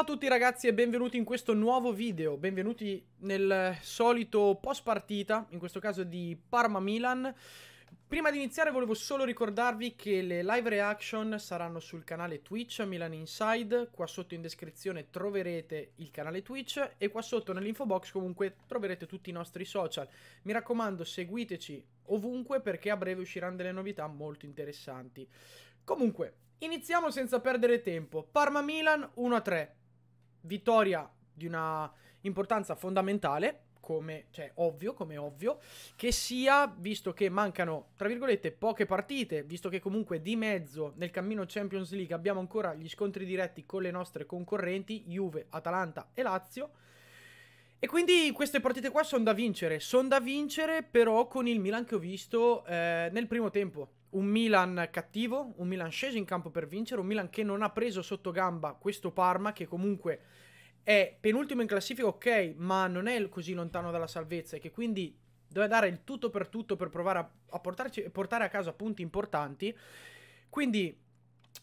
Ciao a tutti ragazzi e benvenuti in questo nuovo video, benvenuti nel solito post partita, in questo caso di Parma-Milan. Prima di iniziare volevo solo ricordarvi che le live reaction saranno sul canale Twitch Milan Inside, qua sotto in descrizione troverete il canale Twitch e qua sotto nell'info box comunque troverete tutti i nostri social. Mi raccomando seguiteci ovunque perché a breve usciranno delle novità molto interessanti. Comunque, iniziamo senza perdere tempo. Parma-Milan 1-3 vittoria di una importanza fondamentale, come, cioè, ovvio, come ovvio, che sia, visto che mancano, tra virgolette, poche partite, visto che comunque di mezzo nel cammino Champions League abbiamo ancora gli scontri diretti con le nostre concorrenti, Juve, Atalanta e Lazio, e quindi queste partite qua sono da vincere, sono da vincere però con il Milan che ho visto eh, nel primo tempo, un Milan cattivo, un Milan sceso in campo per vincere, un Milan che non ha preso sotto gamba questo Parma che comunque è penultimo in classifica, ok, ma non è così lontano dalla salvezza e che quindi deve dare il tutto per tutto per provare a, a portarci, portare a casa punti importanti. Quindi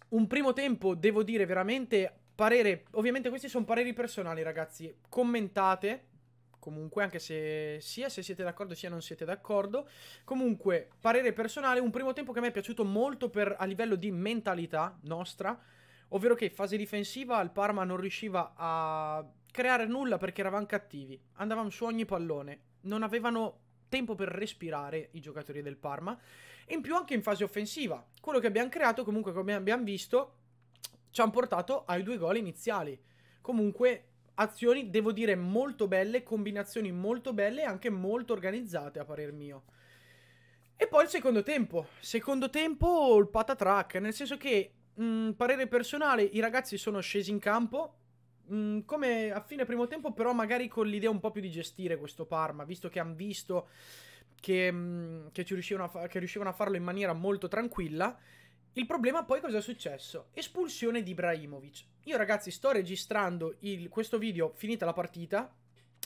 un primo tempo, devo dire, veramente parere, ovviamente questi sono pareri personali ragazzi, commentate, comunque, anche se sia se siete d'accordo sia non siete d'accordo. Comunque, parere personale, un primo tempo che a me è piaciuto molto per, a livello di mentalità nostra, ovvero che fase difensiva il Parma non riusciva a creare nulla perché eravamo cattivi, andavamo su ogni pallone, non avevano tempo per respirare i giocatori del Parma e in più anche in fase offensiva. Quello che abbiamo creato, comunque come abbiamo visto, ci hanno portato ai due gol iniziali. Comunque azioni, devo dire, molto belle, combinazioni molto belle e anche molto organizzate a parer mio. E poi il secondo tempo. Secondo tempo il patatrack, nel senso che, mh, mm, parere personale, i ragazzi sono scesi in campo, mh, mm, come a fine primo tempo, però magari con l'idea un po' più di gestire questo Parma, visto che hanno visto che, mh, mm, che, riuscivano fa- che riuscivano a farlo in maniera molto tranquilla il problema poi cosa è successo? Espulsione di Ibrahimovic. Io ragazzi sto registrando il, questo video finita la partita,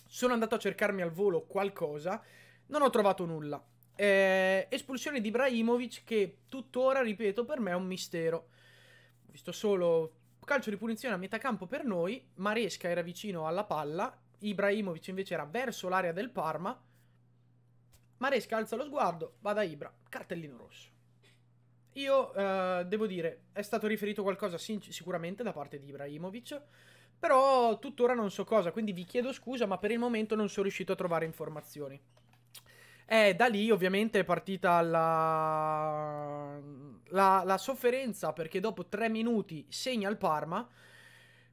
sono andato a cercarmi al volo qualcosa, non ho trovato nulla. Eh, espulsione di Ibrahimovic che tuttora, ripeto, per me è un mistero. Ho visto solo calcio di punizione a metà campo per noi, Maresca era vicino alla palla, Ibrahimovic invece era verso l'area del Parma. Maresca alza lo sguardo, va da Ibra, cartellino rosso. Io eh, devo dire, è stato riferito qualcosa sic- sicuramente da parte di Ibrahimovic, però tuttora non so cosa, quindi vi chiedo scusa, ma per il momento non sono riuscito a trovare informazioni. E da lì ovviamente è partita la... la, la sofferenza perché dopo tre minuti segna il Parma.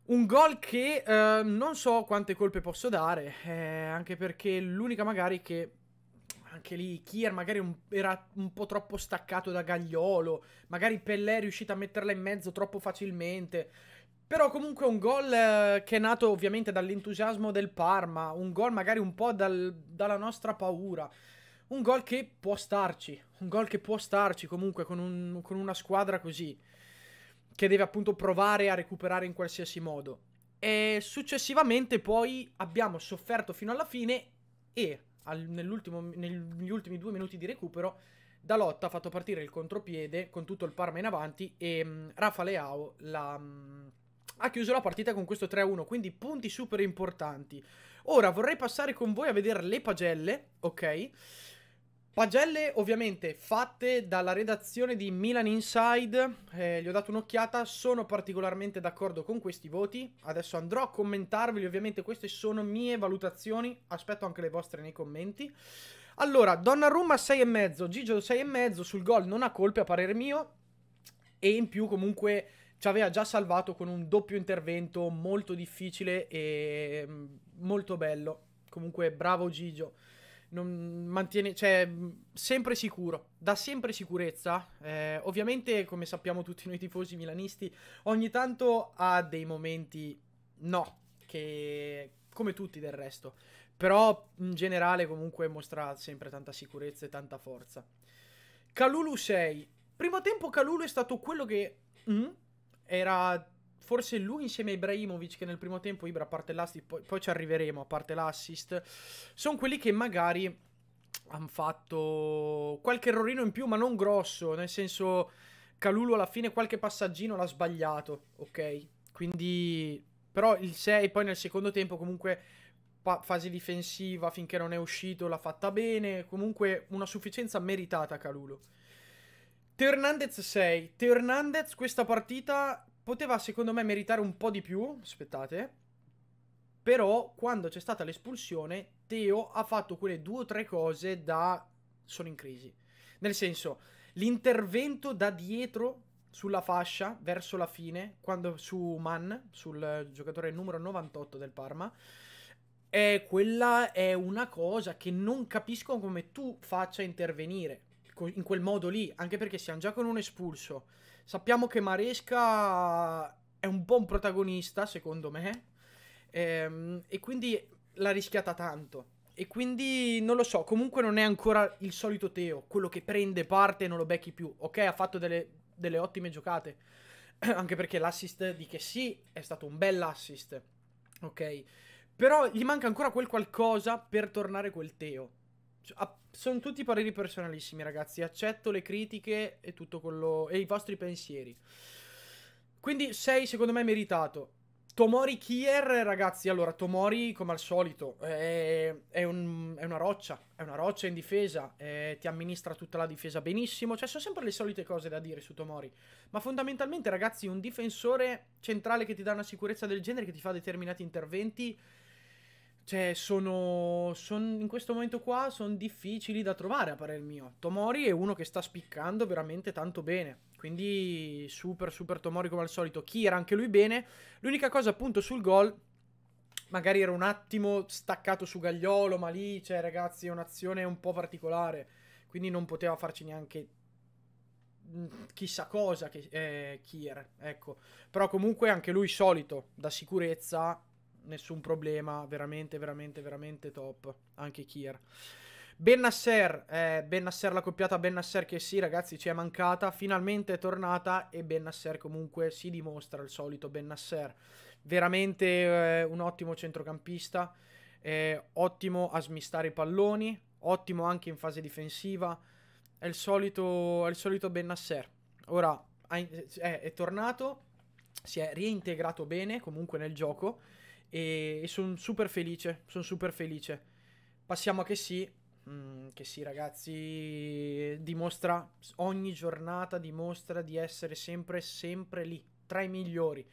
Un gol che eh, non so quante colpe posso dare, eh, anche perché l'unica magari che anche lì Kier magari un, era un po' troppo staccato da Gagliolo, magari Pellè è riuscito a metterla in mezzo troppo facilmente. Però comunque un gol eh, che è nato ovviamente dall'entusiasmo del Parma, un gol magari un po' dal, dalla nostra paura. Un gol che può starci, un gol che può starci comunque con, un, con una squadra così, che deve appunto provare a recuperare in qualsiasi modo. E successivamente poi abbiamo sofferto fino alla fine e al, negli ultimi due minuti di recupero, Dalotta ha fatto partire il contropiede con tutto il Parma in avanti e mh, mm, Rafa Leao la, mh, mm, ha chiuso la partita con questo 3-1, quindi punti super importanti. Ora vorrei passare con voi a vedere le pagelle, ok? Pagelle ovviamente fatte dalla redazione di Milan Inside, eh, gli ho dato un'occhiata, sono particolarmente d'accordo con questi voti, adesso andrò a commentarveli, ovviamente queste sono mie valutazioni, aspetto anche le vostre nei commenti. Allora, Donnarumma 6,5, Gigio 6,5, sul gol non ha colpe a parere mio e in più comunque ci aveva già salvato con un doppio intervento molto difficile e mm, molto bello, comunque bravo Gigio non mantiene, cioè, sempre sicuro, dà sempre sicurezza. Eh, ovviamente, come sappiamo tutti noi tifosi milanisti, ogni tanto ha dei momenti no, che come tutti del resto. Però in generale comunque mostra sempre tanta sicurezza e tanta forza. Calulu 6. Primo tempo Calulu è stato quello che mm, era forse lui insieme a Ibrahimovic, che nel primo tempo Ibra a parte l'assist, poi, poi ci arriveremo a parte l'assist, sono quelli che magari hanno fatto qualche errorino in più, ma non grosso, nel senso Calulu alla fine qualche passaggino l'ha sbagliato, ok? Quindi però il 6 poi nel secondo tempo comunque fase difensiva finché non è uscito l'ha fatta bene, comunque una sufficienza meritata Calulo. Teo Hernandez 6. Teo Hernandez questa partita poteva secondo me meritare un po' di più, aspettate, però quando c'è stata l'espulsione Teo ha fatto quelle due o tre cose da... sono in crisi. Nel senso, l'intervento da dietro sulla fascia verso la fine, quando su Man, sul giocatore numero 98 del Parma, è quella è una cosa che non capisco come tu faccia intervenire in quel modo lì, anche perché siamo già con un espulso Sappiamo che Maresca è un buon protagonista, secondo me, ehm, e quindi l'ha rischiata tanto. E quindi non lo so, comunque non è ancora il solito Teo, quello che prende parte e non lo becchi più. Ok, ha fatto delle, delle ottime giocate, anche perché l'assist di che sì è stato un bell'assist, ok? Però gli manca ancora quel qualcosa per tornare quel Teo sono tutti pareri personalissimi, ragazzi. Accetto le critiche e tutto quello. e i vostri pensieri. Quindi sei secondo me meritato. Tomori Kier, ragazzi, allora Tomori come al solito è, è, un, è una roccia, è una roccia in difesa, è, eh, ti amministra tutta la difesa benissimo, cioè sono sempre le solite cose da dire su Tomori, ma fondamentalmente ragazzi un difensore centrale che ti dà una sicurezza del genere, che ti fa determinati interventi, cioè, sono, son, in questo momento qua sono difficili da trovare, a parer mio. Tomori è uno che sta spiccando veramente tanto bene. Quindi super, super Tomori come al solito. Kier anche lui bene. L'unica cosa appunto sul gol, magari era un attimo staccato su Gagliolo, ma lì, cioè ragazzi, è un'azione un po' particolare. Quindi non poteva farci neanche mm, chissà cosa che, eh, Kier, ecco. Però comunque anche lui solito, da sicurezza, nessun problema, veramente, veramente, veramente top. Anche Kier. Bennasser, eh, Bennasser, la coppiata Bennasser che sì ragazzi ci è mancata, finalmente è tornata e Bennasser comunque si dimostra il solito Bennasser, veramente eh, un ottimo centrocampista, eh, ottimo a smistare i palloni, ottimo anche in fase difensiva, è il solito, è il solito Bennasser, ora è, eh, è tornato, si è reintegrato bene comunque nel gioco e, e sono super felice, sono super felice. Passiamo a che sì, mm, che sì ragazzi, dimostra, ogni giornata dimostra di essere sempre, sempre lì, tra i migliori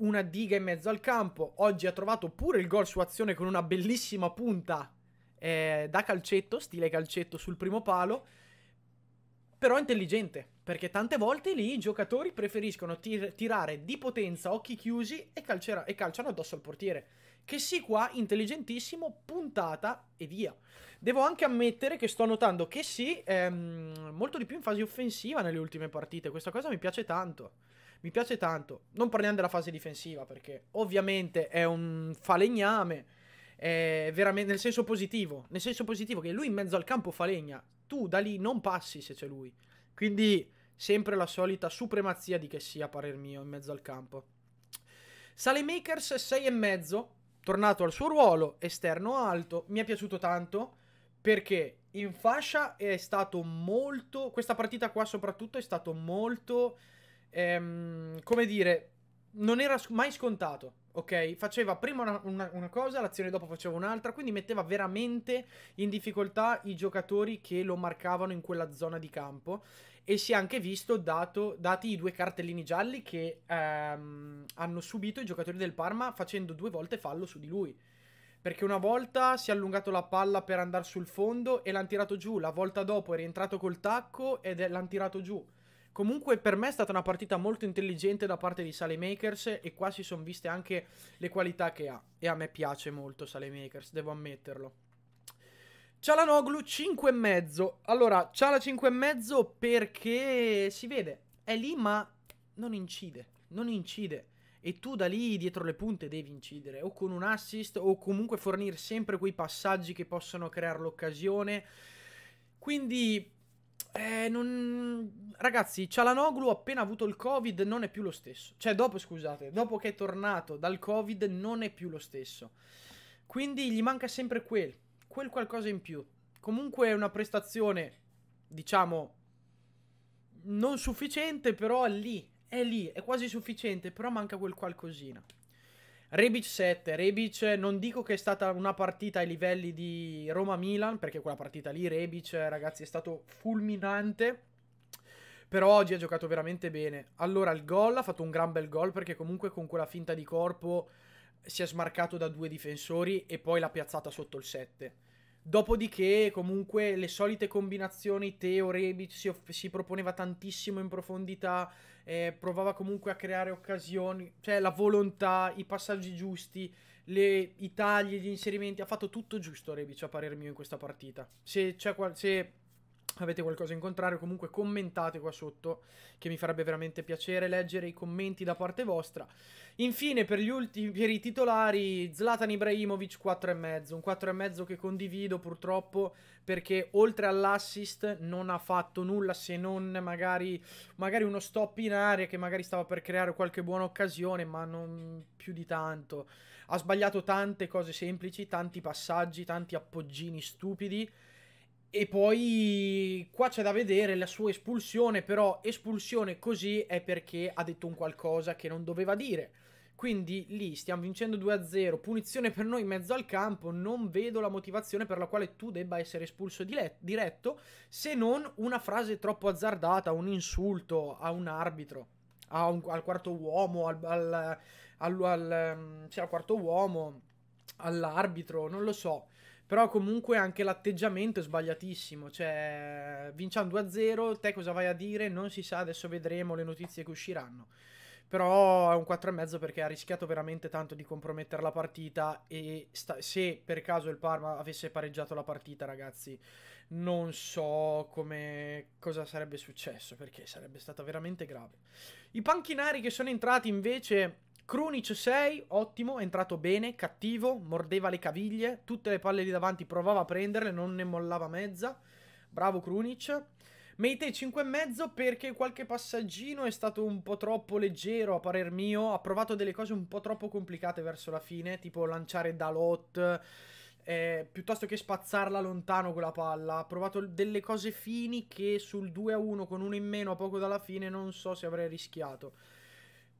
una diga in mezzo al campo. Oggi ha trovato pure il gol su azione con una bellissima punta eh, da calcetto, stile calcetto sul primo palo, però intelligente. Perché tante volte lì i giocatori preferiscono tir tirare di potenza occhi chiusi e, e calciano addosso al portiere. Che sì, qua intelligentissimo, puntata e via. Devo anche ammettere che sto notando che sì, è ehm, molto di più in fase offensiva nelle ultime partite. Questa cosa mi piace tanto. Mi piace tanto. Non parliamo della fase difensiva perché ovviamente è un falegname. È veramente nel senso positivo, nel senso positivo che lui in mezzo al campo fa legna, tu da lì non passi se c'è lui. Quindi Sempre la solita supremazia di che sia, a parer mio, in mezzo al campo. Salemakers 6,5, tornato al suo ruolo, esterno alto, mi è piaciuto tanto perché in fascia è stato molto, questa partita qua soprattutto è stato molto, ehm, come dire, non era mai scontato, ok? Faceva prima una, una, una cosa, l'azione dopo faceva un'altra, quindi metteva veramente in difficoltà i giocatori che lo marcavano in quella zona di campo e si è anche visto dato, dati i due cartellini gialli che ehm, hanno subito i giocatori del Parma facendo due volte fallo su di lui. Perché una volta si è allungato la palla per andare sul fondo e l'hanno tirato giù, la volta dopo è rientrato col tacco ed l'hanno tirato giù. Comunque per me è stata una partita molto intelligente da parte di Sale Makers e qua si sono viste anche le qualità che ha. E a me piace molto Sale Makers, devo ammetterlo. Cialanoglu 5 e mezzo. Allora, Ciala 5 e mezzo perché si vede, è lì ma non incide, non incide. E tu da lì dietro le punte devi incidere o con un assist o comunque fornire sempre quei passaggi che possono creare l'occasione. Quindi eh, non... Ragazzi, Cialanoglu appena avuto il Covid non è più lo stesso. Cioè, dopo, scusate, dopo che è tornato dal Covid non è più lo stesso. Quindi gli manca sempre quel quel qualcosa in più. Comunque è una prestazione, diciamo, non sufficiente, però è lì, è lì, è quasi sufficiente, però manca quel qualcosina. Rebic 7, Rebic non dico che è stata una partita ai livelli di Roma-Milan, perché quella partita lì Rebic, ragazzi, è stato fulminante. Però oggi ha giocato veramente bene. Allora, il gol ha fatto un gran bel gol perché comunque con quella finta di corpo si è smarcato da due difensori e poi l'ha piazzata sotto il 7. Dopodiché, comunque, le solite combinazioni, Teo Rebic si, si proponeva tantissimo in profondità, eh, provava comunque a creare occasioni, cioè la volontà, i passaggi giusti, le, i tagli, gli inserimenti, ha fatto tutto giusto Rebic a parer mio in questa partita. Se, cioè, se avete qualcosa in contrario, comunque commentate qua sotto che mi farebbe veramente piacere leggere i commenti da parte vostra. Infine per, gli ultimi, per i titolari Zlatan Ibrahimovic 4,5, un 4,5 che condivido purtroppo perché oltre all'assist non ha fatto nulla se non magari, magari uno stop in area che magari stava per creare qualche buona occasione ma non più di tanto. Ha sbagliato tante cose semplici, tanti passaggi, tanti appoggini stupidi e poi qua c'è da vedere la sua espulsione, però espulsione così è perché ha detto un qualcosa che non doveva dire. Quindi lì stiamo vincendo 2-0, punizione per noi in mezzo al campo, non vedo la motivazione per la quale tu debba essere espulso diretto, se non una frase troppo azzardata, un insulto a un arbitro, a un, al quarto uomo, al, al, al, al, mm, sì, al quarto uomo, all'arbitro, non lo so. Però comunque anche l'atteggiamento è sbagliatissimo. Cioè, vinciamo 2-0, te cosa vai a dire? Non si sa, adesso vedremo le notizie che usciranno. Però è un 4,5 perché ha rischiato veramente tanto di compromettere la partita e se per caso il Parma avesse pareggiato la partita, ragazzi, non so come cosa sarebbe successo perché sarebbe stata veramente grave. I panchinari che sono entrati invece Krunic 6, ottimo, è entrato bene, cattivo, mordeva le caviglie, tutte le palle lì davanti provava a prenderle, non ne mollava mezza. Bravo Krunic. Meite 5,5 perché qualche passaggino è stato un po' troppo leggero a parer mio, ha provato delle cose un po' troppo complicate verso la fine, tipo lanciare Dalot eh, piuttosto che spazzarla lontano quella palla, ha provato delle cose fini che sul 2-1 con uno in meno a poco dalla fine non so se avrei rischiato.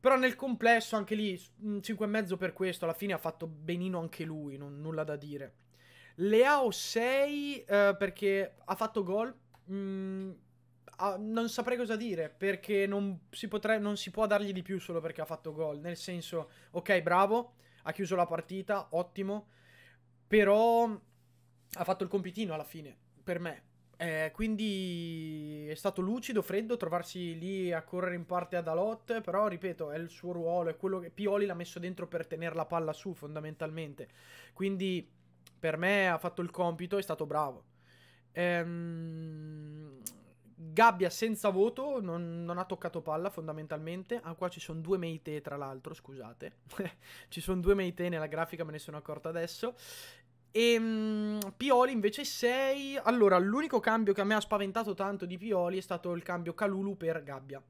Però nel complesso anche lì 5,5 per questo, alla fine ha fatto benino anche lui, non, nulla da dire. Leao 6 eh, perché ha fatto gol. Mm, ah, non saprei cosa dire perché non si, potre, non si può dargli di più solo perché ha fatto gol. Nel senso, ok, bravo, ha chiuso la partita, ottimo. Però ha fatto il compitino alla fine, per me. Eh, quindi è stato lucido, freddo, trovarsi lì a correre in parte ad Alot, però ripeto, è il suo ruolo, è quello che Pioli l'ha messo dentro per tenere la palla su fondamentalmente. Quindi per me ha fatto il compito, è stato bravo. Ehm... Gabbia senza voto, non, non, ha toccato palla fondamentalmente. Ah, qua ci sono due meite tra l'altro, scusate. ci sono due meite nella grafica, me ne sono accorto adesso. E ehm, Pioli invece 6. Allora, l'unico cambio che a me ha spaventato tanto di Pioli è stato il cambio Calulu per Gabbia.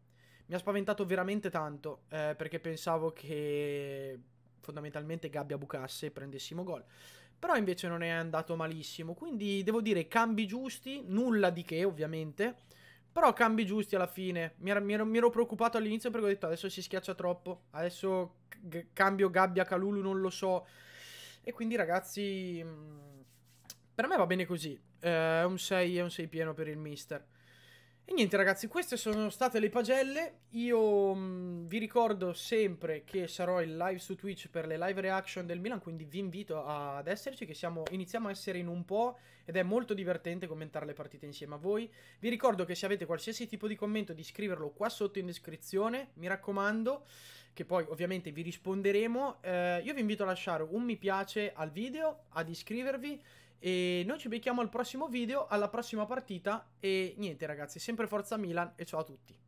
Mi ha spaventato veramente tanto eh, perché pensavo che fondamentalmente Gabbia bucasse e prendessimo gol. Però invece non è andato malissimo. Quindi devo dire cambi giusti, nulla di che ovviamente. Però cambi giusti alla fine. Mi, era, mi, ero, mi ero, preoccupato all'inizio perché ho detto adesso si schiaccia troppo. Adesso cambio Gabbia Calulu non lo so e quindi ragazzi, mm, per me va bene così. Eh, è un 6, è un 6 pieno per il mister. E niente ragazzi, queste sono state le pagelle, io mm, vi ricordo sempre che sarò in live su Twitch per le live reaction del Milan, quindi vi invito ad esserci, che siamo, iniziamo a essere in un po' ed è molto divertente commentare le partite insieme a voi. Vi ricordo che se avete qualsiasi tipo di commento di scriverlo qua sotto in descrizione, mi raccomando che poi ovviamente vi risponderemo. Eh, io vi invito a lasciare un mi piace al video, ad iscrivervi e noi ci becchiamo al prossimo video, alla prossima partita e niente ragazzi, sempre Forza Milan e ciao a tutti.